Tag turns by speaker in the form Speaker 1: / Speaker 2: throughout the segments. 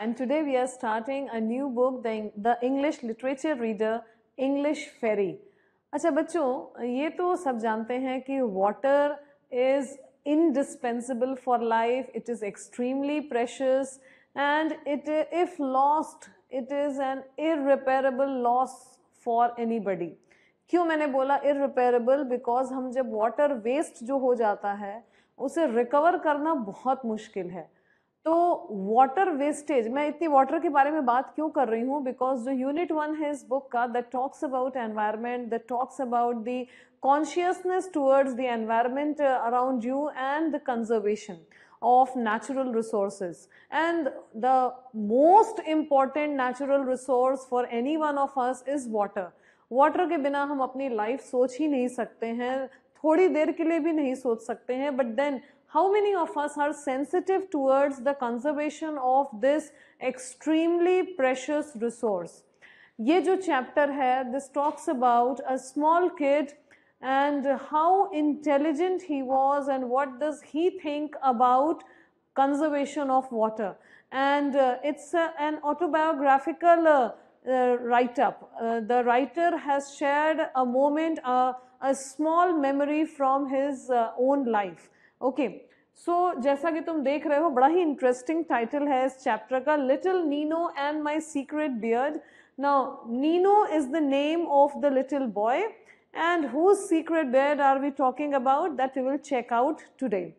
Speaker 1: And today we are starting a new book, The, the English Literature Reader, English Ferry. अच्छा बच्चों ये तो सब जानते हैं कि water is indispensable for life it is extremely precious and it if lost it is an irreparable loss for anybody क्यों मैंने बोला इरिपेरेबल बिकॉज हम जब वाटर वेस्ट जो हो जाता है उसे रिकवर करना बहुत मुश्किल है तो वाटर वेस्टेज मैं इतनी वाटर के बारे में बात क्यों कर रही हूँ बिकॉज जो यूनिट वन है इस बुक का the talks about environment the talks about the consciousness towards the environment around you and the conservation of natural resources and the most important natural resource for any one of us is water water के बिना हम अपनी life सोच ही नहीं सकते हैं थोड़ी देर के लिए भी नहीं सोच सकते हैं but then how many of us are sensitive towards the conservation of this extremely precious resource ये जो चैप्टर है this talks about a small kid and how intelligent he was and what does he think about conservation of water and it's an autobiographical Uh, write up. Uh, the writer has shared a moment, uh, a small memory from his own life. Okay, so जैसा कि तुम देख रहे हो, बड़ा interesting title है इस chapter Little Nino and My Secret Beard. Now, Nino is the name of the little boy, and whose secret beard are we talking about? That we will check out today.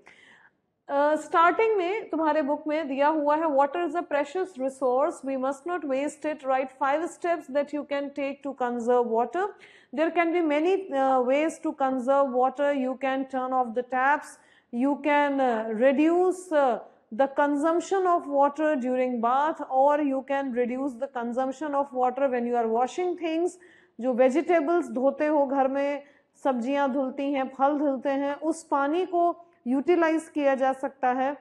Speaker 1: Starting uh, में तुम्हारे book में दिया हुआ है water is a precious resource we must not waste it right five steps that you can take to conserve water there can be many ways to conserve water you can turn off the taps you can reduce the consumption of water during bath और you can reduce the consumption of water when you are washing things जो vegetables धोते हो घर में सब्जियां धुलती हैं फल धुलते हैं उस पानी को यूटिलाइज किया जा सकता है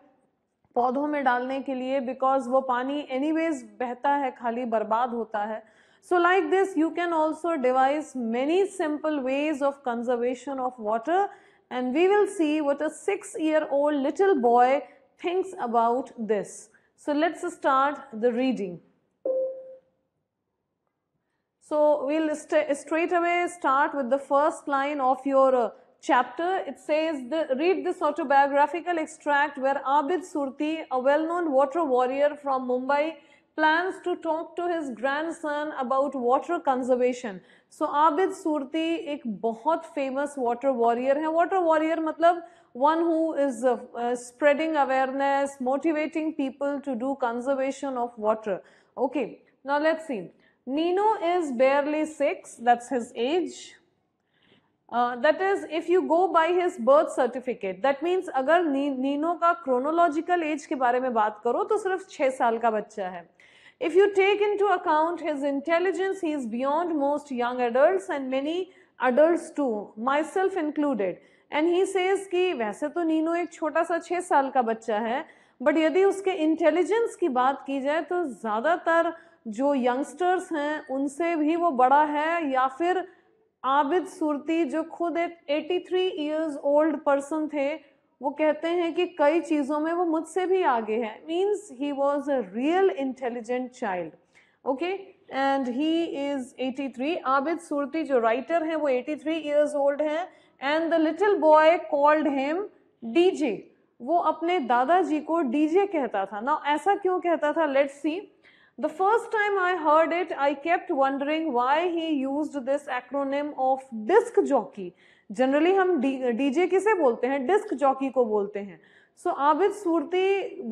Speaker 1: पौधों में डालने के लिए बिकॉज वो पानी एनीवेज बहता है खाली बर्बाद होता है so like this you can also devise many simple ways of conservation of water and we will see what a six year old little boy thinks about this so let's start the reading so we'll straight away start with the first line of your chapter, it says, the, read this autobiographical extract where Abid Surti, a well-known water warrior from Mumbai, plans to talk to his grandson about water conservation. So Abid Surti, a very famous water warrior Water warrior means one who is uh, uh, spreading awareness, motivating people to do conservation of water. Okay, now let's see. Nino is barely six, that's his age. That is if you go by his birth certificate that means अगर Nino का chronological age के बारे में बात करो तो सिर्फ छः साल का बच्चा है if you take into account his intelligence he is beyond most young adult and many adult to myself included and he says कि वैसे तो नीनो एक छोटा सा छः साल का बच्चा है बट यदि उसके इंटेलिजेंस की बात की जाए तो ज़्यादातर जो यंगस्टर्स हैं उनसे भी वो बड़ा है या फिर आबिद सुरती जो खुद एक 83 थ्री ईयर्स ओल्ड पर्सन थे वो कहते हैं कि कई चीज़ों में वो मुझसे भी आगे है means he was a real intelligent child okay and he is 83 Abid Surti जो राइटर हैं वो 83 थ्री ईयर्स ओल्ड हैं and the little boy called him DJ वो अपने दादाजी को डीजे कहता था ना ऐसा क्यों कहता था let's see The first time I heard it, I kept wondering why he used this acronym of disc jockey. Generally, हम DJ किसे बोलते हैं? Disc jockey को बोलते हैं. So, Abid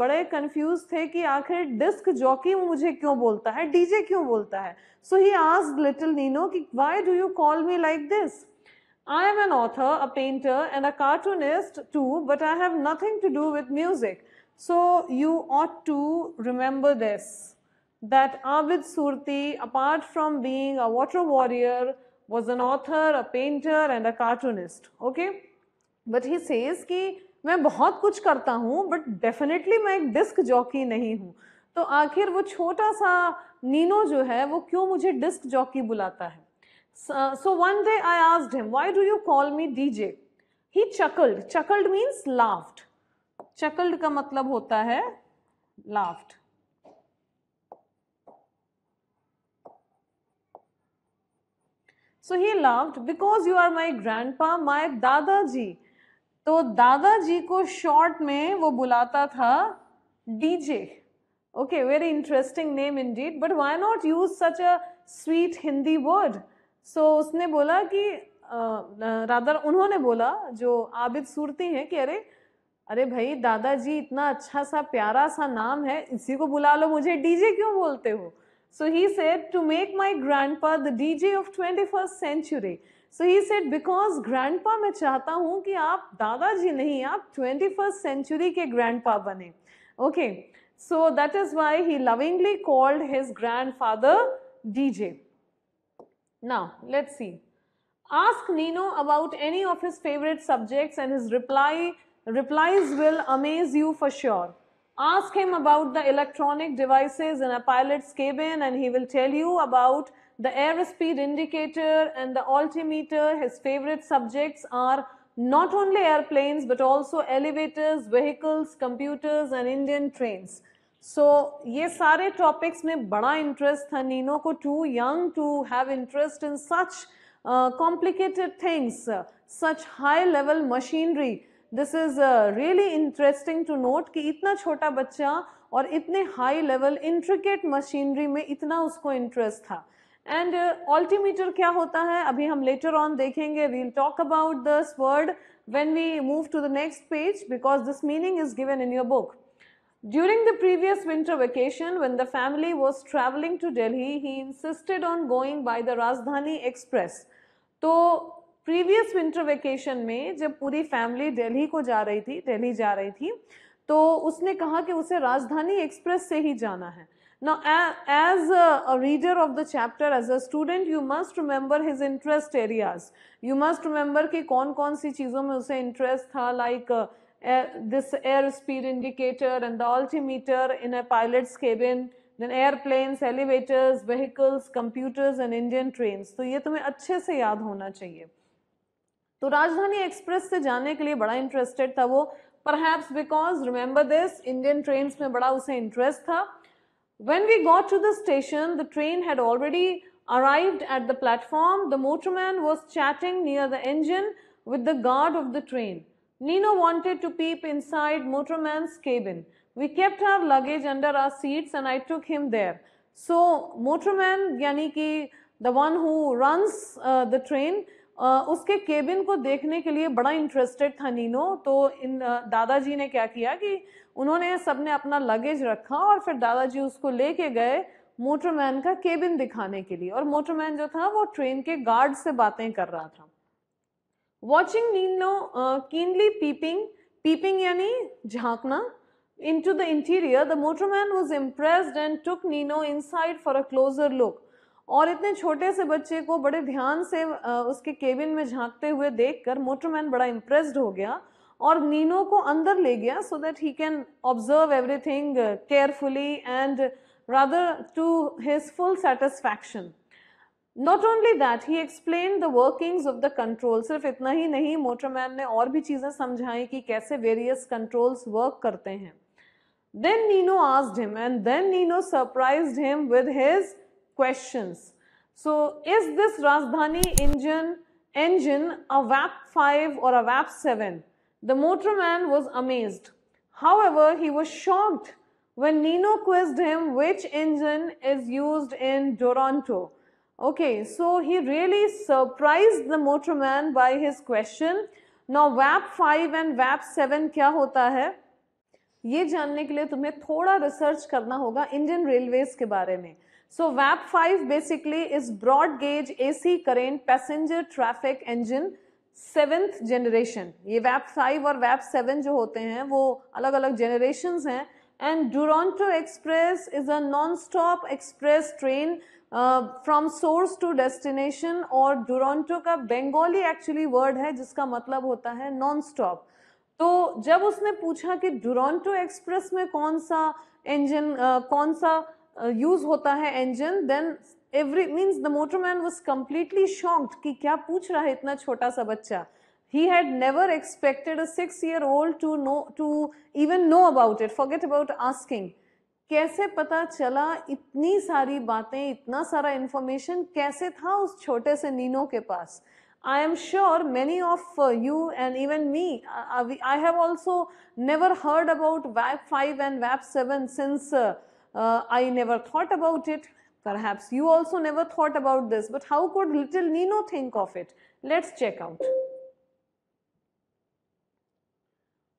Speaker 1: बड़े confused थे कि आखिर disc jockey मुझे क्यों बोलता है? DJ क्यों बोलता है? So, he asked little Nino कि why do you call me like this? I am an author, a painter and a cartoonist too, but I have nothing to do with music. So, you ought to remember this. that Abid Surti, apart from being a water warrior, was an author, a painter and a cartoonist. Okay? But he says कि मैं बहुत कुछ करता हूँ but definitely मैं एक disc jockey नहीं हूँ तो आखिर वो छोटा सा नीनो जो है वो क्यों मुझे डिस्क जॉकी बुलाता है so one day i asked him why do you call me dj he chuckled chuckled means laughed chuckled का मतलब होता है laughed so he loved because you are my grandpa my दादाजी तो दादाजी को शॉर्ट में वो बुलाता था DJ very interesting name indeed but why not use such a sweet Hindi word so उसने बोला कि राधा उन्होंने बोला जो आबिद सूरती हैं कि अरे अरे भाई दादाजी इतना अच्छा सा प्यारा सा नाम है इसी को बुला लो मुझे डीजे क्यों बोलते हो So he said, to make my grandpa the DJ of 21st century. So he said, because grandpa I want you to आप दादाजी नहीं 21st century के grandpa बने. Okay, so that is why he lovingly called his grandfather DJ. Now, let's see. Ask Nino about any of his favorite subjects and his reply replies will amaze you for sure. Ask him about the electronic devices in a pilot's cabin and he will tell you about the airspeed indicator and the altimeter. His favorite subjects are not only airplanes but also elevators, vehicles, computers and Indian trains. So so, ये topics, topics में बड़ा interest था too young to have interest in such in such complicated things such high-level machinery. This is really interesting to note कि इतना छोटा बच्चा और इतने हाई लेवल इंट्रिकेट मशीनरी में इतना उसको इंटरेस्ट था एंड ऑल्टीमीटर uh, क्या होता है अभी हम लेटर ऑन देखेंगे we'll talk about this word when we move to the next page because this meaning is given in your book. During the previous winter vacation, when the family was traveling to Delhi, he insisted on going by the Rajdhani Express. तो previous winter vacation में जब पूरी family Delhi को जा रही थी दिल्ली जा रही थी तो उसने कहा कि उसे राजधानी एक्सप्रेस से ही जाना है ना as a reader of the chapter as a student you must remember his interest areas you must remember कि कौन कौन सी चीज़ों में उसे इंटरेस्ट था like this air speed indicator and the altimeter in a pilot's cabin then airplane elevators vehicles computers and Indian train तो ये तुम्हें अच्छे से याद होना चाहिए तो राजधानी एक्सप्रेस से जाने के लिए बड़ा इंटरेस्टेड था वो perhaps because remember this Indian train में बड़ा उसे इंटरेस्ट था when we got to the station the train had already arrived at the platform the motorman was chatting near the engine with the guard of the train Nino wanted to peep inside motorman cabin we kept our luggage under our seats and I took him there so motorman यानी कि the one who runs the train उसके cabin को देखने के लिए बड़ा interested था Nino तो इन दादाजी ने क्या किया कि उन्होंने सबने अपना लगेज रखा और फिर दादाजी उसको लेके गए मोटरमैन का केबिन दिखाने के लिए और मोटरमैन जो था वो ट्रेन के गार्ड से बातें कर रहा था watching Nino keenly peeping peeping यानी झांकना the interior the motorman was impressed and took Nino inside for a closer look और इतने छोटे से बच्चे को बड़े ध्यान से उसके केबिन में झांकते हुए देखकर मोटरमैन बड़ा इम्प्रेस्ड हो गया और नीनो को अंदर ले गया so that he can observe everything carefully and rather to his full satisfaction not only that he explain the workings of the control सिर्फ इतना ही नहीं मोटरमैन ने और भी चीज़ें समझाई कि कैसे वेरियस कंट्रोल्स वर्क करते हैं देन नीनो आज him and then Nino surprised him with his questions. So is this Rajdhani engine, engine a VAP-5 or a VAP-7? The motorman was amazed. However, he was shocked when Nino quizzed him which engine is used in Toronto. Okay, so he really surprised the motorman by his question. Now, VAP-5 and VAP-7 क्या होता है? ये जानने के लिए तुम्हें थोड़ा research करना होगा इंडियन रेलवेज के बारे में So basically basically is broad gauge AC current passenger traffic engine seventh generation ये वैप फाइव और वैप सेवन जो होते हैं वो अलग अलग जनरेशन हैं and Duronto Express is a non stop express train from source to destination और डोरोंटो का बंगाली एक्चुअली वर्ड है जिसका मतलब होता है नॉन स्टॉप तो जब उसने पूछा कि डोरोंटो एक्सप्रेस में कौन सा इंजन uh, कौन सा यूज होता है engine then every means the motorman was completely shocked कि क्या पूछ रहा है इतना छोटा सा बच्चा ही had never expected a six year old to know to even know about it forget about कैसे पता चला इतनी सारी बातें इतना सारा इंफॉर्मेशन कैसे था उस छोटे से नीनो के पास I am sure many of you and even me I have also never heard about वैप five and वैप seven since Uh, I never thought about it. Perhaps you also never thought about this, but how could little Nino think of it? Let's check out.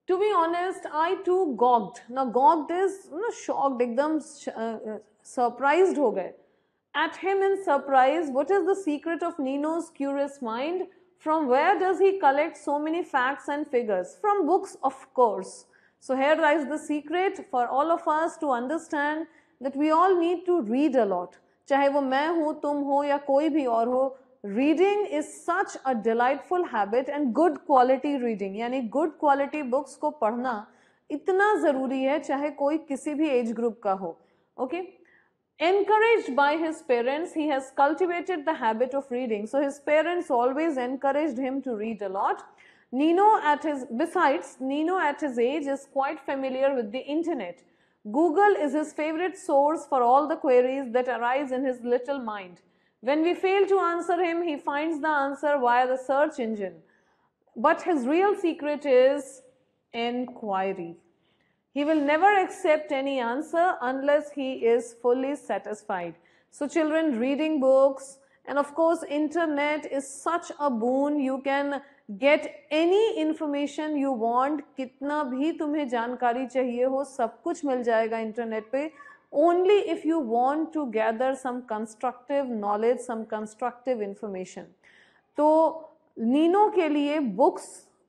Speaker 1: To be honest, I too goggled. Now, goggled is you know, shocked, ekdam uh, uh, surprised ho gaye. At him in surprise, what is the secret of Nino's curious mind? From where does he collect so many facts and figures? From books, of course. So here lies the secret for all of us to understand that we all need to read a lot. चाहे वो मैं हूँ तुम हो या कोई भी और हो reading is such a delightful habit and good quality reading, यानी good quality books को पढ़ना इतना ज़रूरी है चाहे कोई किसी भी age group का हो Okay? encouraged by his parents he has cultivated the habit of reading so his parents always encouraged him to read a lot Nino at his, besides, Nino at his age is quite familiar with the internet. Google is his favorite source for all the queries that arise in his little mind. When we fail to answer him, he finds the answer via the search engine. But his real secret is inquiry. He will never accept any answer unless he is fully satisfied. So children reading books and of course internet is such a boon. You can get any information you want कितना भी तुम्हें जानकारी चाहिए हो सब कुछ मिल जाएगा internet पे only if you want to gather some constructive knowledge some constructive information तो नीनो के लिए बुक्स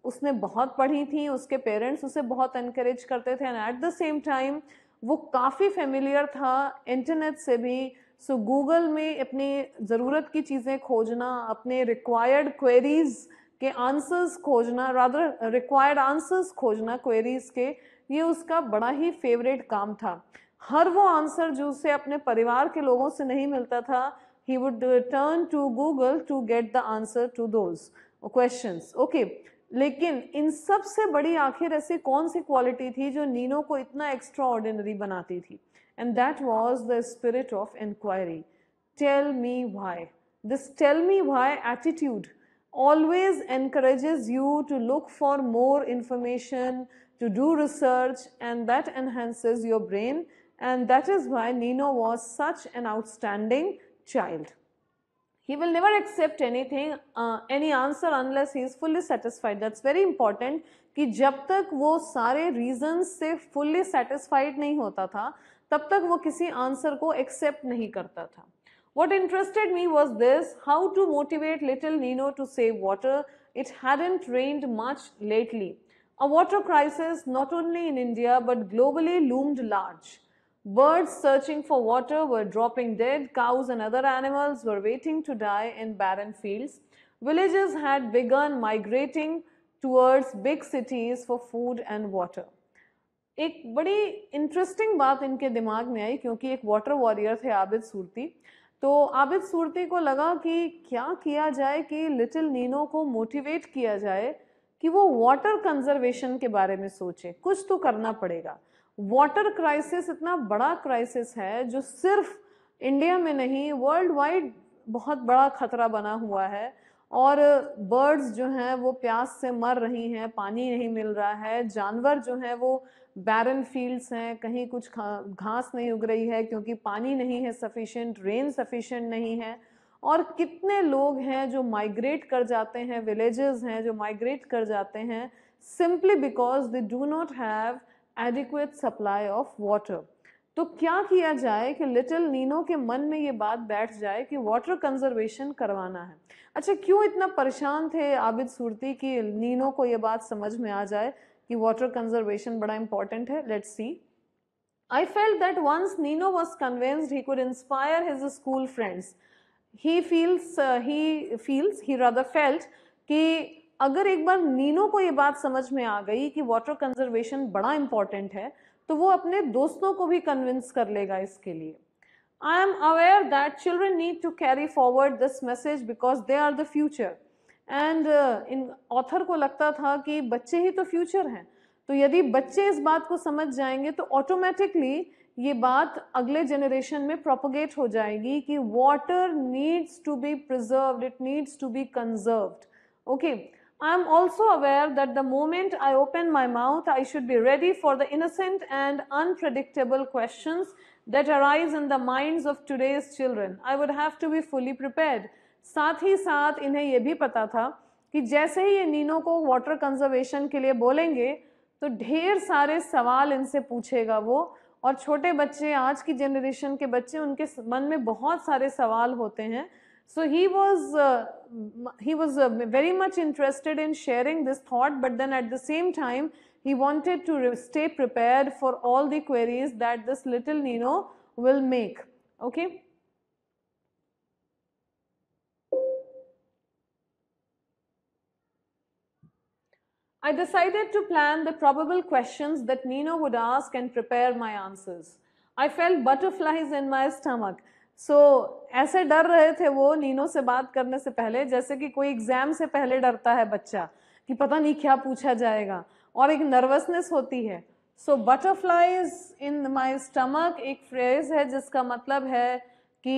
Speaker 1: उसने बहुत पढ़ी थी उसके पेरेंट्स उसे बहुत इनक्रेज करते थे and at the same time वो काफ़ी फेमिलियर था इंटरनेट से भी सो so, गूगल में अपनी ज़रूरत की चीज़ें खोजना अपने रिक्वायर्ड क्वेरीज़ के आंसर्स खोजना रादर रिक्वायर्ड आंसर्स खोजना क्वेरीज के ये उसका बड़ा ही फेवरेट काम था हर वो आंसर जो उसे अपने परिवार के लोगों से नहीं मिलता था he would turn to Google to get the answer to those question okay लेकिन इन सबसे बड़ी आखिर ऐसी कौन सी क्वालिटी थी जो नीनो को इतना एक्स्ट्रा ऑर्डिनरी बनाती थी and that was the spirit of inquiry tell me why this tell me why attitude always encourages you to look for more information, to do research, and that enhances your brain. And that is why Nino was such an outstanding child. He will never accept anything, uh, any answer unless he is fully satisfied. That's very important कि जब तक वो सारे reasons से fully satisfied नहीं होता था तब तक वो किसी आंसर को एक्सेप्ट नहीं करता था what interested me was this, how to motivate little Nino to save water. It hadn't rained much lately. A water crisis not only in India but globally loomed large. Birds searching for water were dropping dead, cows and other animals were waiting to die in barren fields. Villages had begun migrating towards big cities for food and water. एक बड़ी interesting बात इनके दिमाग में आई क्योंकि एक water warrior थे आबिद सूरती तो आबिद सूरती को लगा कि क्या किया जाए कि लिटिल नीनो को मोटिवेट किया जाए कि वो वाटर कंजर्वेशन के बारे में सोचे कुछ तो करना पड़ेगा वाटर क्राइसिस इतना बड़ा क्राइसिस है जो सिर्फ इंडिया में नहीं वर्ल्ड वाइड बहुत बड़ा खतरा बना हुआ है और बर्ड्स जो हैं वो प्यास से मर रही हैं पानी नहीं मिल रहा है जानवर जो हैं वो बैरन फील्ड्स हैं कहीं कुछ घास नहीं उग रही है क्योंकि पानी नहीं है सफिशेंट रेन सफिशेंट नहीं है और कितने लोग हैं जो माइग्रेट कर जाते हैं विलेजेस हैं जो माइग्रेट कर जाते हैं simply because they do not have adequate supply of water तो क्या किया जाए कि लिटिल नीनो के मन में ये बात बैठ जाए कि वाटर कंजर्वेशन करवाना है अच्छा क्यों इतना परेशान थे आबिद सूरती कि नीनो को ये बात समझ में आ जाए कि वाटर कंजर्वेशन बड़ा इंपॉर्टेंट है let's see I felt that once Nino was convinced he could inspire his school friends he feels he feels he rather felt कि अगर एक बार नीनो को ये बात समझ में आ गई कि वाटर कंजर्वेशन बड़ा इंपॉर्टेंट है तो वो अपने दोस्तों को भी कन्विंस कर लेगा इसके लिए I am aware that children need to carry forward this message because they are the future and इन ऑथर को लगता था कि बच्चे ही तो फ्यूचर हैं तो यदि बच्चे इस बात को समझ जाएंगे तो ऑटोमेटिकली ये बात अगले जनरेशन में प्रोपोगेट हो जाएगी कि water needs to be preserve it needs to be conserve okay I am also aware that the moment I open my mouth I should be ready for the innocent and unpredictable question that arise in the mind of today's children I would have to be fully prepare साथ ही साथ इन्हें यह भी पता था कि जैसे ही ये नीनो को वाटर कंजर्वेशन के लिए बोलेंगे तो ढेर सारे सवाल इनसे पूछेगा वो और छोटे बच्चे आज की जनरेशन के बच्चे उनके मन में बहुत सारे सवाल होते हैं so he was he was very much interested in sharing this thought but then at the same time he wanted to stay prepare for all the queries that this little Nino will make okay I decided to plan the probable questions that Nino would ask and prepare my answers. I felt butterflies in my stomach. So so, ऐसे डर रहे थे वो Nino से बात करने से पहले जैसे कि कोई एग्जाम से पहले डरता है बच्चा कि पता नहीं क्या पूछा जाएगा और एक नर्वसनेस होती है so butterflies in my stomach एक फ्रेज है जिसका मतलब है कि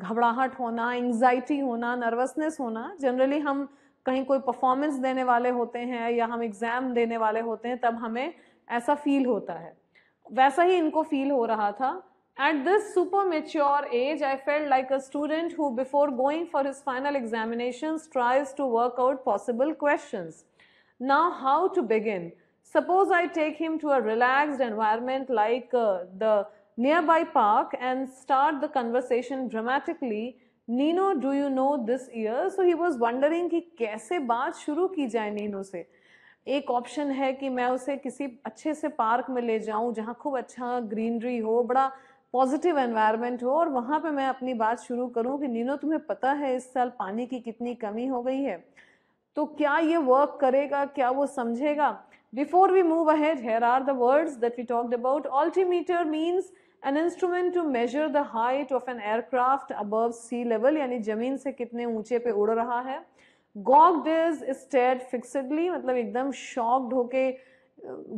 Speaker 1: घबराहट होना एंग्जाइटी होना नर्वसनेस होना जनरली हम कहीं कोई परफॉर्मेंस देने वाले होते हैं या हम एग्ज़ाम देने वाले होते हैं तब हमें ऐसा फील होता है वैसा ही इनको फील हो रहा था at this super mature age I felt like a student who before going for his final examination tries to work out possible question ना how to begin suppose I take him to a relax environment like the nearby park and start the conversation dramatically Nino do you know this year so he was wondering कि कैसे बात शुरू की जाए Nino से एक option है कि मैं उसे किसी अच्छे से पार्क में ले जाऊं जहां खूब अच्छा ग्रीनरी हो बड़ा पॉजिटिव एनवायरनमेंट हो और वहां पे मैं अपनी बात शुरू करूं कि नीनो तुम्हें पता है इस साल पानी की कितनी कमी हो गई है तो क्या ये वर्क करेगा क्या वो समझेगा before we move ahead here are the words that we talked about altimeter means an instrument to measure the height of an aircraft above sea level यानी जमीन से कितने ऊंचे पे उड़ रहा है गॉक इज स्टेड फिक्सडली मतलब एकदम शॉक्ड होके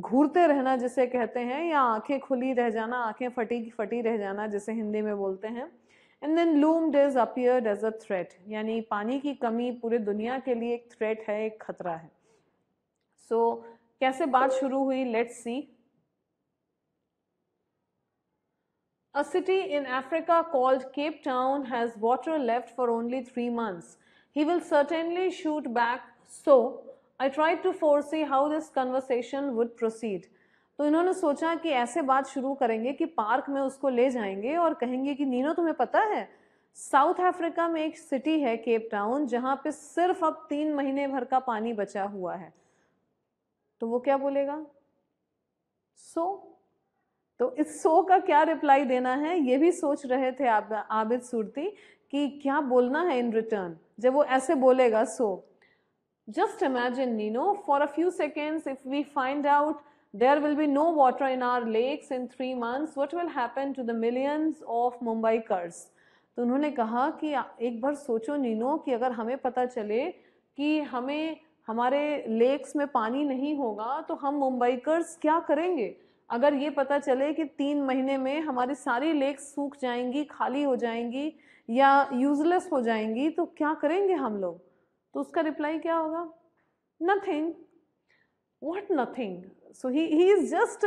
Speaker 1: घूरते रहना जिसे कहते हैं या आंखें खुली रह जाना आंखें फटी फटी रह जाना जिसे हिंदी में बोलते हैं and then loom is appear as a threat यानी पानी की कमी पूरे दुनिया के लिए एक थ्रेट है एक खतरा है सो so, कैसे बात शुरू हुई let's see A city in Africa called Cape Town has water left for only three months. He will certainly shoot back, so I tried to foresee how this conversation would proceed. तो इन्होंने सोचा कि ऐसे बात शुरू करेंगे कि park में उसको ले जाएंगे और कहेंगे कि नीनो तुम्हें पता है साउथ अफ्रीका में एक सिटी है केप टाउन जहाँ पे सिर्फ अब तीन महीने भर का पानी बचा हुआ है तो वो क्या बोलेगा सो so, तो इस सो का क्या रिप्लाई देना है ये भी सोच रहे थे आप आबिद सूरती कि क्या बोलना है इन रिटर्न जब वो ऐसे बोलेगा so just imagine Nino for a few seconds if we find out will be no water in our lakes in three months months will happen to the millions of Mumbaikars तो उन्होंने कहा कि एक बार सोचो नीनो कि अगर हमें पता चले कि हमें हमारे लेक्स में पानी नहीं होगा तो हम मुंबईकर्स क्या करेंगे अगर ये पता चले कि तीन महीने में हमारी सारी लेक सूख जाएंगी खाली हो जाएंगी या यूजलेस हो जाएंगी तो क्या करेंगे हम लोग तो उसका रिप्लाई क्या होगा nothing what nothing so he he is just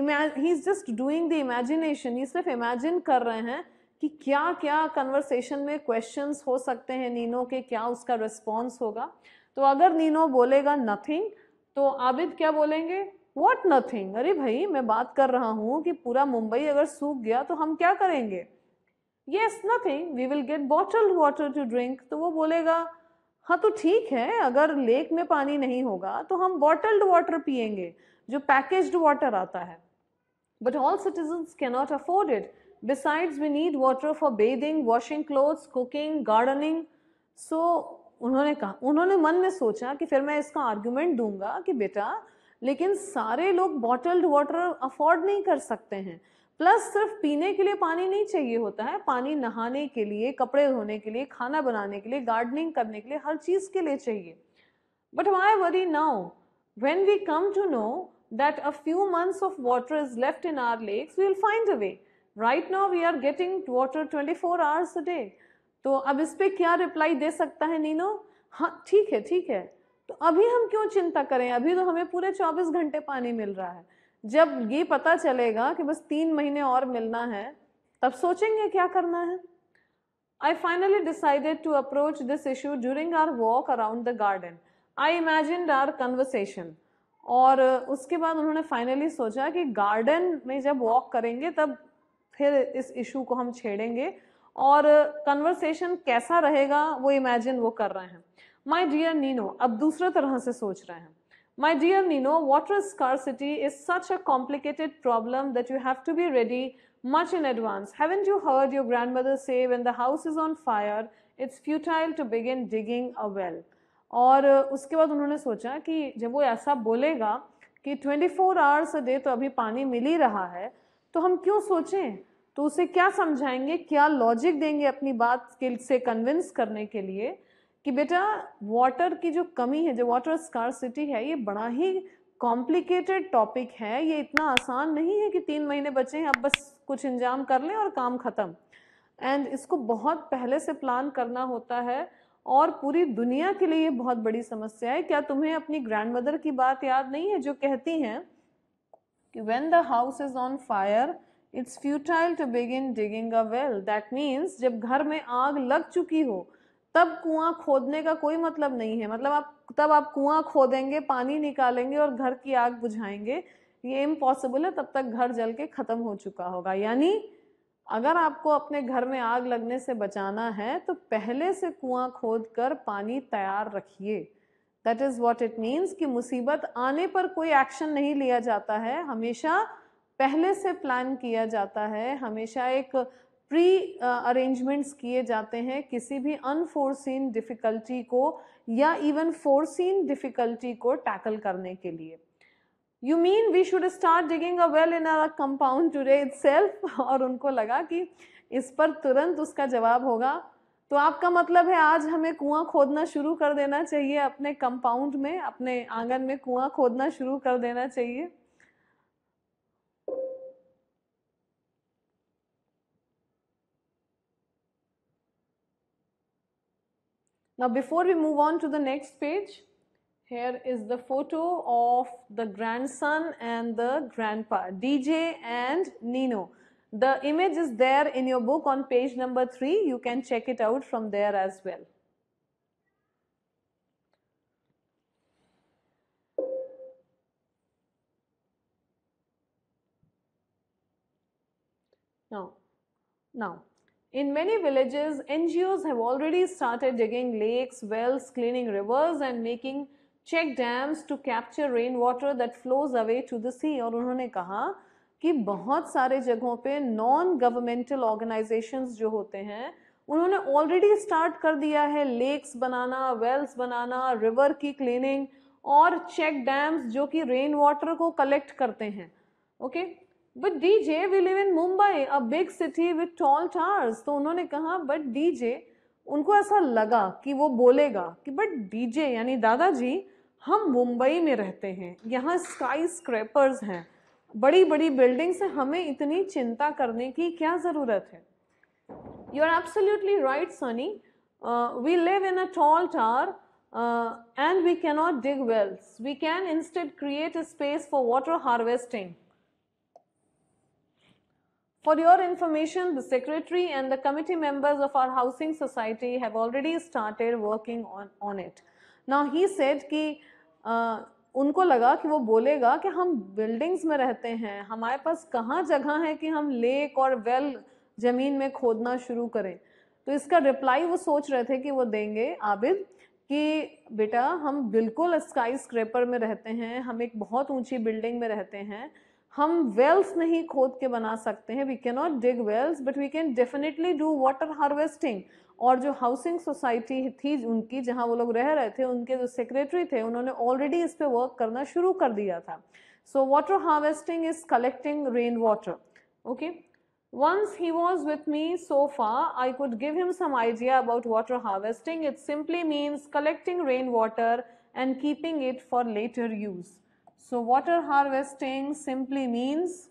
Speaker 1: image he is just doing the imagination ये सिर्फ इमेजिन कर रहे हैं कि क्या क्या कन्वर्सेशन में क्वेश्चंस हो सकते हैं नीनो के क्या उसका रिस्पॉन्स होगा तो अगर नीनो बोलेगा नथिंग तो आबिद क्या बोलेंगे वॉट नथिंग अरे भाई मैं बात कर रहा हूँ कि पूरा मुंबई अगर सूख गया तो हम क्या करेंगे yes nothing we will get bottle water to drink तो वो बोलेगा हाँ तो ठीक है अगर लेक में पानी नहीं होगा तो हम बॉटल्ड वाटर पियेंगे जो पैकेज्ड वाटर आता है but all citizens cannot afford it besides we need water for bathing washing clothes cooking gardening so उन्होंने कहा उन्होंने मन में सोचा कि फिर मैं इसका आर्ग्यूमेंट दूंगा कि बेटा लेकिन सारे लोग बॉटल्ड वाटर अफोर्ड नहीं कर सकते हैं प्लस सिर्फ पीने के लिए पानी नहीं चाहिए होता है पानी नहाने के लिए कपड़े धोने के लिए खाना बनाने के लिए गार्डनिंग करने के लिए हर चीज़ के लिए चाहिए but why worry now when we come to know a few months of water is left in our lakes we will find a way right now we are getting water twenty four hours a day तो अब इस पर क्या reply दे सकता है Nino हाँ ठीक है ठीक है तो अभी हम क्यों चिंता करें अभी तो हमें पूरे 24 घंटे पानी मिल रहा है जब ये पता चलेगा कि बस तीन महीने और मिलना है तब सोचेंगे क्या करना है I finally decided to approach this issue during our walk around the garden I imagine our conversation और उसके बाद उन्होंने फाइनली सोचा कि गार्डन में जब वॉक करेंगे तब फिर इस इशू को हम छेड़ेंगे और कन्वर्सेशन कैसा रहेगा वो इमेजिन वो कर रहे हैं माई डियर नीनो अब दूसरे तरह से सोच रहे हैं my dear Nino water scarcity is such a complicated problem that you have to be ready much in advance haven't you heard your grandmother से when the house is on fire it's futile to begin digging a well और uh, उसके बाद उन्होंने सोचा कि जब वो ऐसा बोलेगा कि 24 फोर आवर्स अ डे तो अभी पानी मिल ही रहा है तो हम क्यों सोचें तो उसे क्या समझाएंगे क्या लॉजिक देंगे अपनी बात से कन्विंस करने के लिए कि बेटा वाटर की जो कमी है जो वाटर स्कारसिटी है ये बड़ा ही कॉम्प्लिकेटेड टॉपिक है ये इतना आसान नहीं है कि तीन महीने बचे हैं अब बस कुछ इंजाम कर लें और काम ख़त्म एंड इसको बहुत पहले से प्लान करना होता है और पूरी दुनिया के लिए ये बहुत बड़ी समस्या है क्या तुम्हें अपनी ग्रैंड मदर की बात याद नहीं है जो कहती हैं कि when the house is on fire it's futile to begin digging a well that means जब घर में आग लग चुकी हो तब कुआं खोदने का कोई मतलब नहीं है मतलब आप तब आप कुआं खोदेंगे पानी निकालेंगे और घर की आग बुझाएंगे ये इम्पॉसिबल है तब तक घर जल के ख़त्म हो चुका होगा यानी अगर आपको अपने घर में आग लगने से बचाना है तो पहले से कुआं खोद कर पानी तैयार रखिए that is what it means कि मुसीबत आने पर कोई एक्शन नहीं लिया जाता है हमेशा पहले से प्लान किया जाता है हमेशा एक प्री अरेंजमेंट्स किए जाते हैं किसी भी अनफोर्सीन डिफ़िकल्टी को या इवन फोर्सीन डिफ़िकल्टी को टैकल करने के लिए you mean we should start digging a well in a compound today it और उनको लगा कि इस पर तुरंत उसका जवाब होगा तो आपका मतलब है आज हमें कुआं खोदना शुरू कर देना चाहिए अपने कंपाउंड में अपने आंगन में कुआं खोदना शुरू कर देना चाहिए Now before we move on to the next page, here is the photo of the grandson and the grandpa, DJ and Nino. The image is there in your book on page number 3. You can check it out from there as well. Now, now In many villages, NGOs have already started digging lakes, wells, cleaning rivers and making check dams to capture rainwater that flows away to the sea. और उन्होंने कहा कि बहुत सारे जगहों पे non-governmental organizations जो होते हैं उन्होंने already start कर दिया है lakes बनाना wells बनाना river की cleaning और check dams जो कि रेन वाटर को collect करते हैं okay okay? But DJ we live in Mumbai a big city with tall towers तो उन्होंने कहा बट डीजे उनको ऐसा लगा कि वो बोलेगा कि बट डी जे यानी दादाजी हम मुंबई में रहते हैं यहाँ स्काई स्क्रैपर्स हैं बड़ी बड़ी बिल्डिंग से हमें इतनी चिंता करने की क्या ज़रूरत है you are absolutely right Sunny we live in a tall tower and we cannot dig wells we can instead create a space for water harvesting For your information, the secretary and the committee members of our housing society have already started working on, on it. Now he said कि uh, उनको लगा कि वो बोलेगा कि हम buildings में रहते हैं हमारे पास कहाँ जगह है कि हम लेक और वेल ज़मीन में खोदना शुरू करें तो इसका रिप्लाई वो सोच रहे थे कि वो देंगे आबिद कि बेटा हम बिल्कुल स्काई स्क्रेपर में रहते हैं हम एक बहुत ऊंची बिल्डिंग में रहते हैं हम वेल्स नहीं खोद के बना सकते हैं we can not dig wells but we can definitely do water harvesting और जो हाउसिंग सोसाइटी थी उनकी जहाँ वो लोग रह रहे थे उनके जो सेक्रेटरी थे उन्होंने ऑलरेडी इस पर वर्क करना शुरू कर दिया था so water harvesting is collecting rain water okay once he was with me sofa I could give him some idea about water harvesting it simply means collecting rain water and keeping it for later use So water harvesting simply means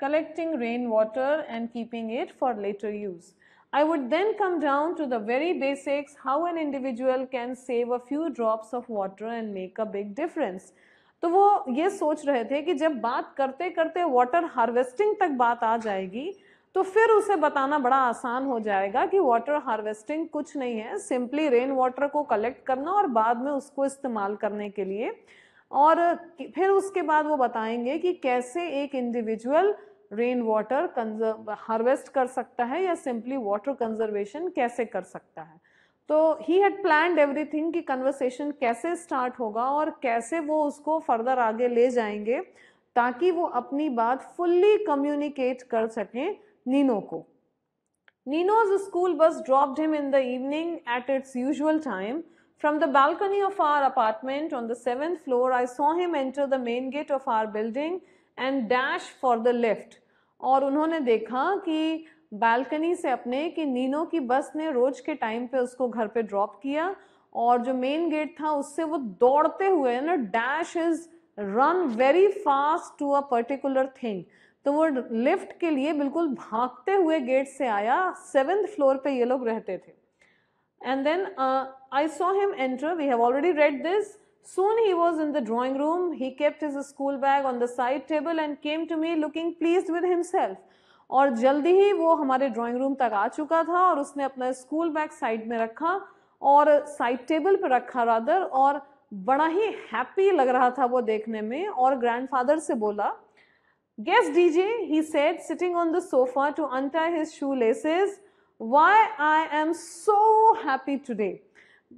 Speaker 1: collecting rain water and keeping it for later use. I would then come down to the very basics how an individual can save a few drops of water and make a big difference. तो वो ये सोच रहे थे कि जब बात करते करते वाटर हार्वेस्टिंग तक बात आ जाएगी तो फिर उसे बताना बड़ा आसान हो जाएगा कि वाटर हार्वेस्टिंग कुछ नहीं है सिंपली रेन वाटर को कलेक्ट करना और बाद में उसको इस्तेमाल करने के लिए और फिर उसके बाद वो बताएंगे कि कैसे एक individual rain water conserve harvest कर सकता है या सिंपली वाटर कंजर्वेशन कैसे कर सकता है तो ही हैड प्लान एवरीथिंग कि कन्वर्सेशन कैसे स्टार्ट होगा और कैसे वो उसको फर्दर आगे ले जाएंगे ताकि वो अपनी बात फुल्ली कम्युनिकेट कर सकें नीनो को Nino's school bus dropped him in the evening at its usual time From the balcony of our apartment on the seventh floor, I saw him enter the main gate of our building and dash for the lift. और उन्होंने देखा कि balcony से अपने कि Nino की बस ने रोज के टाइम पे उसको घर पे ड्रॉप किया और जो मेन गेट था उससे वो दौड़ते हुए ना dash is run very fast to a particular thing तो वो लिफ्ट के लिए बिल्कुल भागते हुए गेट से आया सेवेंथ फ्लोर पे ये लोग रहते थे and then uh, I saw him enter. We have already read this. Soon he was in the drawing room. He kept his school bag on the side table and came to me looking pleased with himself. और जल्दी ही वो हमारे drawing room तक आ चुका था और उसने अपना स्कूल बैग साइड में रखा और साइड टेबल पर रखा रादर और बड़ा ही हैप्पी लग रहा था वो देखने में और ग्रैंडफादर से बोला guess DJ he said sitting on the sofa to untie his shoe why I am so happy today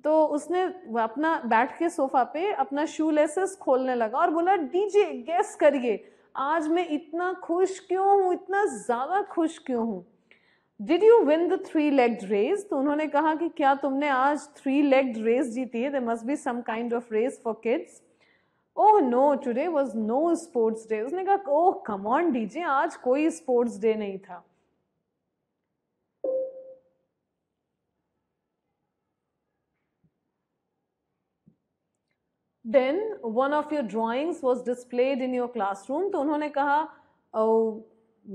Speaker 1: तो उसने अपना बैठ के सोफा पे अपना शू लेसेस खोलने लगा और बोला डीजे गेस करिए आज मैं इतना खुश क्यों हूँ इतना ज़्यादा खुश क्यों हूँ did you win the three legged race तो उन्होंने कहा कि क्या तुमने आज थ्री लेग्ड रेस जीती है they must be some kind of race for kids oh no today was no sports day उसने कहा ओह oh, कमॉन डीजे आज कोई स्पोर्ट्स डे नहीं था then one of your drawings was displayed in your classroom तो उन्होंने कहा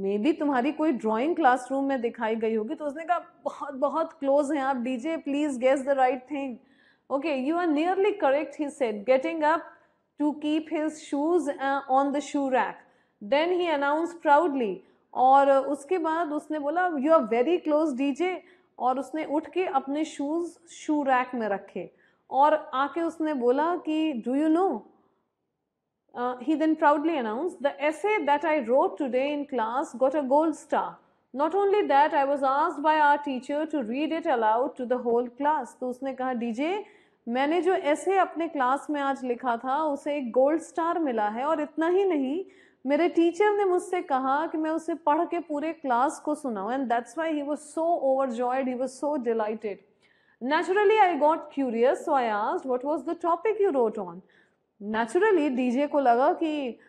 Speaker 1: मे oh, B तुम्हारी कोई क्लास क्लासरूम में दिखाई गई होगी तो उसने कहा बहुत बहुत क्लोज हैं आप DJ please guess the right thing okay you are nearly correct he set getting up to keep his shoes on the shoe rack then he announce proudly और उसके बाद उसने बोला you are very close DJ और उसने उठ के अपने शूज़ शू रैक में रखे और आके उसने बोला कि do you know he then proudly announce the essay that I wrote today in class got a gold star not only that I was asked by our teacher to read it aloud to the whole class तो उसने कहा DJ मैंने जो ऐसे अपने class में आज लिखा था उसे एक गोल्ड स्टार मिला है और इतना ही नहीं मेरे टीचर ने मुझसे कहा कि मैं उसे पढ़ के पूरे क्लास को सुनाऊँ and that's why he was so overjoyed he was so delighted Naturally, I got curious, so I asked, what was the topic you wrote on? Naturally, DJ ko laga ki,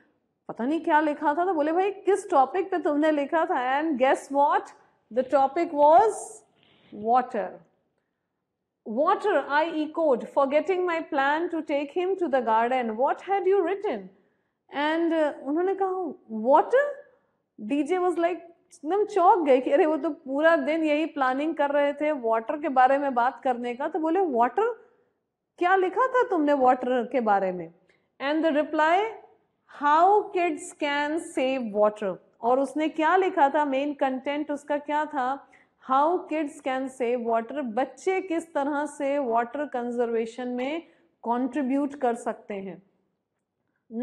Speaker 1: pata nahi kya likha tha, to bole bhai, kis topic pe tumne likha tha? And guess what? The topic was water. Water, I echoed, forgetting my plan to take him to the garden. What had you written? And uh, unhone water? DJ was like, एकदम चौक गए कि अरे वो तो पूरा दिन यही planning कर रहे थे वाटर के बारे में बात करने का तो बोले वाटर क्या लिखा था तुमने वाटर के बारे में and the reply how kids can save water और उसने क्या लिखा था मेन कंटेंट उसका क्या था how kids can save water बच्चे किस तरह से वाटर कंजर्वेशन में कॉन्ट्रीब्यूट कर सकते हैं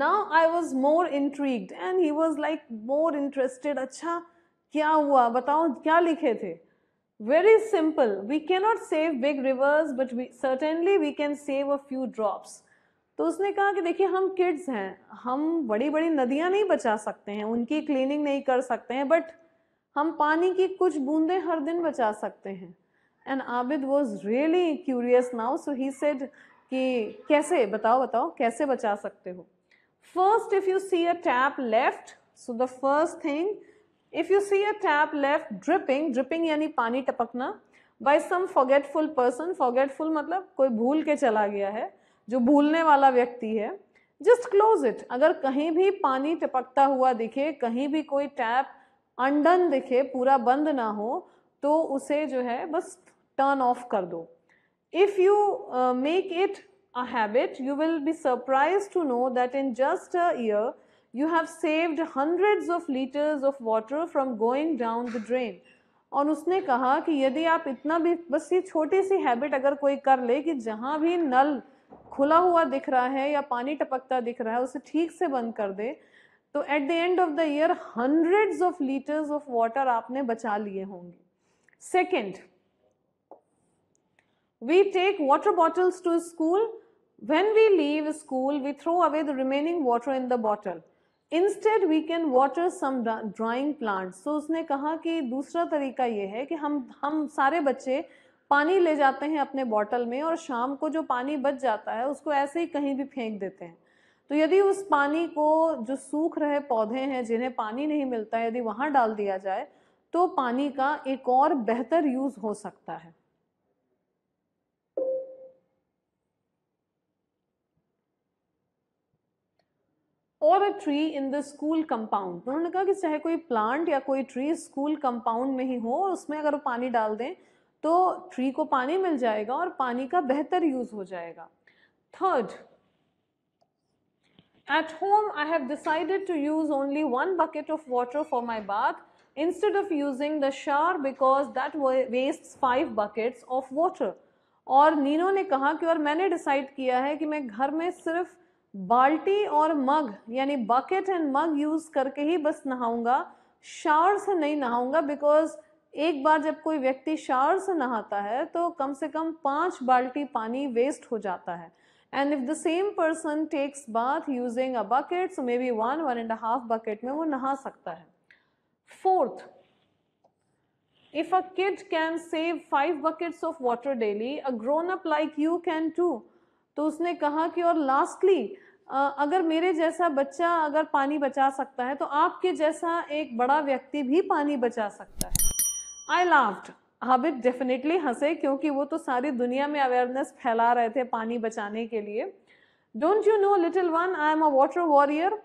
Speaker 1: now I was more intrigued and he was like more interested अच्छा क्या हुआ बताओ क्या लिखे थे very simple we cannot save big rivers but certainly we can save a few drops तो उसने कहा कि देखिए हम किड्स हैं हम बड़ी बड़ी नदियां नहीं बचा सकते हैं उनकी क्लीनिंग नहीं कर सकते हैं बट हम पानी की कुछ बूंदें हर दिन बचा सकते हैं and Abid was really curious now so he said कि कैसे बताओ बताओ कैसे बचा सकते हो first if you see a tap left so the first thing if you see a tap left dripping dripping यानी पानी टपकना बाय सम फॉगेटफुल पर्सन फॉगेटफुल मतलब कोई भूल के चला गया है जो भूलने वाला व्यक्ति है जस्ट क्लोज इट अगर कहीं भी पानी टपकता हुआ दिखे कहीं भी कोई टैप अंडन दिखे पूरा बंद ना हो तो उसे जो है बस टर्न ऑफ कर दो if you make it a habit you will be surprise to know that in just a year you have saved hundreds of litres of water from going down the drain और उसने कहा कि यदि आप इतना भी बस ये छोटी सी हैबिट अगर कोई कर ले कि जहाँ भी नल खुला हुआ दिख रहा है या पानी टपकता दिख रहा है उसे ठीक से बंद कर दे तो at the end of the year hundred of litres of water आपने बचा लिए होंगे second we take water bottles to school when we leave school we throw away the remaining water in the bottle instead we can water some drying plants तो उसने कहा कि दूसरा तरीका ये है कि हम हम सारे बच्चे पानी ले जाते हैं अपने बॉटल में और शाम को जो पानी बच जाता है उसको ऐसे ही कहीं भी फेंक देते हैं तो यदि उस पानी को जो सूख रहे पौधे हैं जिन्हें पानी नहीं मिलता यदि वहाँ डाल दिया जाए तो पानी का एक और बेहतर यूज़ हो सकता है और a tree in the school compound उन्होंने कहा कि चाहे कोई प्लांट या कोई ट्री स्कूल कंपाउंड में ही हो और उसमें अगर वो पानी डाल दें तो ट्री को पानी मिल जाएगा और पानी का बेहतर यूज हो जाएगा third at home I have decided to use only one bucket of water for my bath instead of using the shower because that waste five buckets of water और नीनो ने कहा कि और मैंने डिसाइड किया है कि मैं घर में सिर्फ बाल्टी और मग यानी बकेट एंड मग यूज़ करके ही बस नहाऊंगा शावर से नहीं नहाऊंगा बिकॉज एक बार जब कोई व्यक्ति शावर से नहाता है तो कम से कम पांच बाल्टी पानी वेस्ट हो जाता है and if the same person takes bath using a bucket so maybe one one and half bucket में वो नहा सकता है fourth if a kid can save five buckets of water daily a grown up like you can too तो उसने कहा कि और लास्टली अगर मेरे जैसा बच्चा अगर पानी बचा सकता है तो आपके जैसा एक बड़ा व्यक्ति भी पानी बचा सकता है आई लाफ्ड हाबिट डेफिनेटली हंसे क्योंकि वो तो सारी दुनिया में अवेयरनेस फैला रहे थे पानी बचाने के लिए don't you know little one I am a water warrior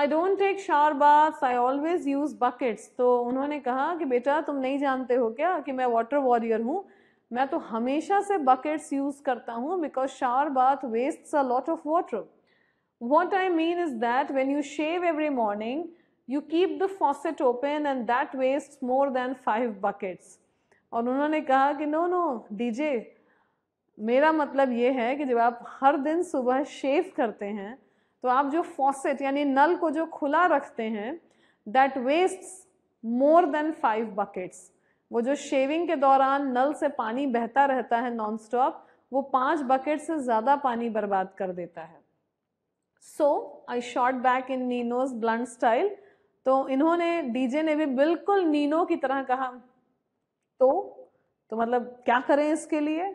Speaker 1: I don't take shower bath I always use buckets तो उन्होंने कहा कि बेटा तुम नहीं जानते हो क्या कि मैं वाटर वॉरियर हूँ मैं तो हमेशा से बकेट्स यूज़ करता हूँ because shower bath waste a lot of water What I mean is that when you shave every morning, you keep the faucet open and that wastes more than five buckets. और उन्होंने कहा कि no no DJ मेरा मतलब ये है कि जब आप हर दिन सुबह शेव करते हैं तो आप जो फॉसेट यानी नल को जो खुला रखते हैं that waste more than five buckets वो जो शेविंग के दौरान नल से पानी बहता रहता है नॉन स्टॉप वो पाँच बकेट से ज़्यादा पानी बर्बाद कर देता है so I shot back in Nino's blunt style तो इन्होंने डीजे ने भी बिल्कुल नीनो की तरह कहा तो तो मतलब क्या करें इसके लिए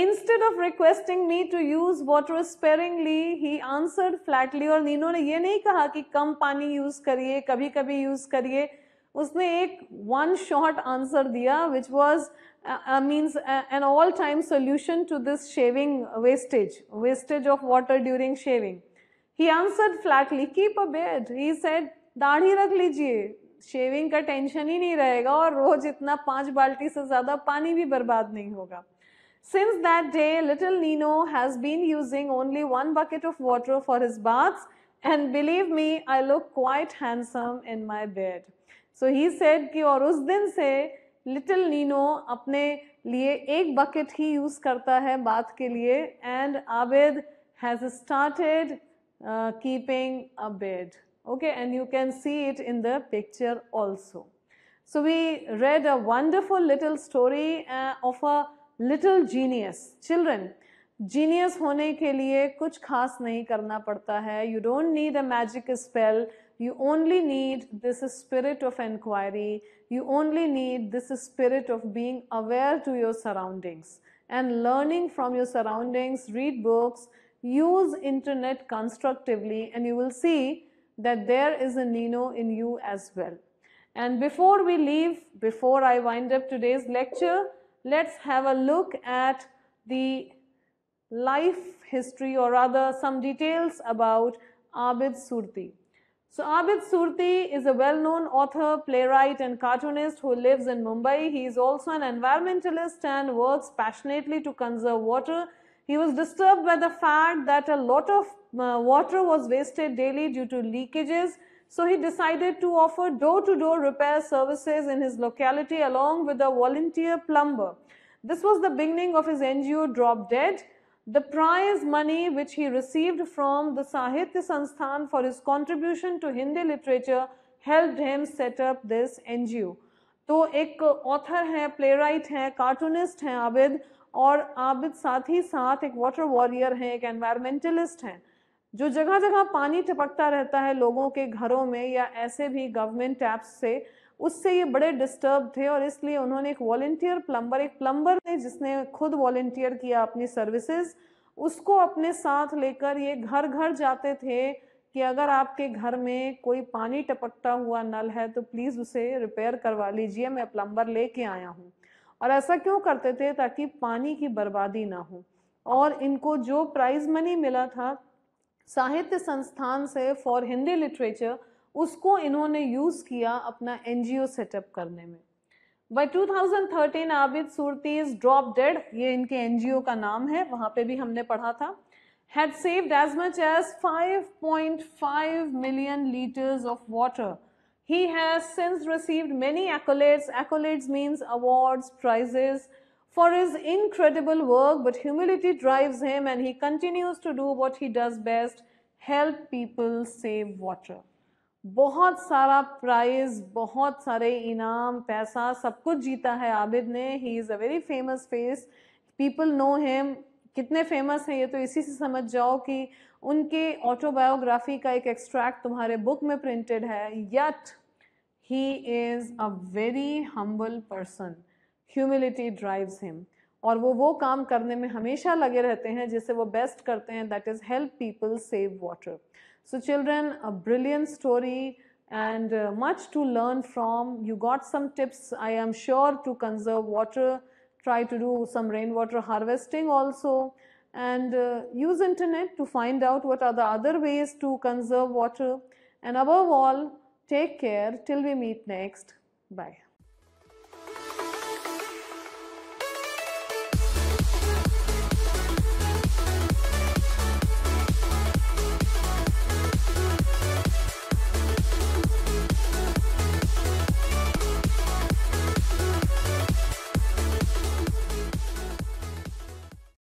Speaker 1: instead of requesting me to use water sparingly he answer flatly और नीनो ने ये नहीं कहा कि कम पानी यूज करिए कभी कभी यूज करिए उसने एक वन शॉर्ट आंसर दिया which was means an all time solution to this shaving wastage wastage of water during shaving he answer flatly keep a beard he said दाढ़ी रख लीजिए शेविंग का टेंशन ही नहीं रहेगा और रोज इतना पांच बाल्टी से ज़्यादा पानी भी बर्बाद नहीं होगा since that day little Nino has been using only one bucket of water for his baths, and believe me I look quite handsome in my beard so he said कि और उस दिन से लिटिल नीनो अपने लिए एक बकेट ही use करता है बात के लिए and Abid has started keeping a beard okay and you can see it in the picture also so we read a wonderful little story of a little genius children genius होने के लिए कुछ खास नहीं करना पड़ता है you don't need a magic spell You only need this spirit of inquiry. You only need this spirit of being aware to your surroundings and learning from your surroundings, read books, use internet constructively and you will see that there is a Nino in you as well. And before we leave, before I wind up today's lecture, let's have a look at the life history or rather some details about Abid Surti. So Abid Surti is a well-known author, playwright and cartoonist who lives in Mumbai. He is also an environmentalist and works passionately to conserve water. He was disturbed by the fact that a lot of uh, water was wasted daily due to leakages. So he decided to offer door-to-door -door repair services in his locality along with a volunteer plumber. This was the beginning of his NGO Drop Dead. the prize money which he received from the Sahitya Sansthan for his contribution to Hindi literature helped him set up this NGO. तो एक author हैं playwright हैं cartoonist हैं आबिद और आबिद साथ ही साथ एक वाटर वॉरियर हैं एक एनवायरमेंटलिस्ट हैं जो जगह जगह पानी टपकता रहता है लोगों के घरों में या ऐसे भी गवर्नमेंट टैप्स से उससे ये बड़े डिस्टर्ब थे और इसलिए उन्होंने एक वॉल्टियर प्लम्बर एक प्लम्बर ने जिसने खुद वॉल्टियर किया अपनी सर्विसेज उसको अपने साथ लेकर ये घर घर जाते थे कि अगर आपके घर में कोई पानी टपकता हुआ नल है तो प्लीज़ उसे रिपेयर करवा लीजिए मैं प्लम्बर लेके आया हूँ और ऐसा क्यों करते थे ताकि पानी की बर्बादी ना हो और इनको जो प्राइज मनी मिला था साहित्य संस्थान से फॉर हिंदी लिटरेचर उसको इन्होंने यूज़ किया अपना एन सेटअप करने में by 2013 thousand thirteen Abid Surti drop dead ये इनके एन जी ओ का नाम है वहां पर भी हमने पढ़ा था had saved as much as 5.5 million litres of water he has since received many accolades accolades means awards prizes for is incredible work but humility drive him and he continues to do what he does best help people save water बहुत सारा prize बहुत सारे इनाम पैसा सब कुछ जीता है आबिद ने he is a very famous face people know him कितने फेमस हैं ये तो इसी से समझ जाओ कि उनके ऑटोबायोग्राफी का एक एक्सट्रैक्ट तुम्हारे बुक में प्रिंटेड है yet he is a very humble person humility drives him और वो वो काम करने में हमेशा लगे रहते हैं जिसे वो बेस्ट करते हैं that is help people save water So children, a brilliant story and uh, much to learn from. You got some tips, I am sure, to conserve water. Try to do some rainwater harvesting also and uh, use internet to find out what are the other ways to conserve water. And above all, take care till we meet next. Bye.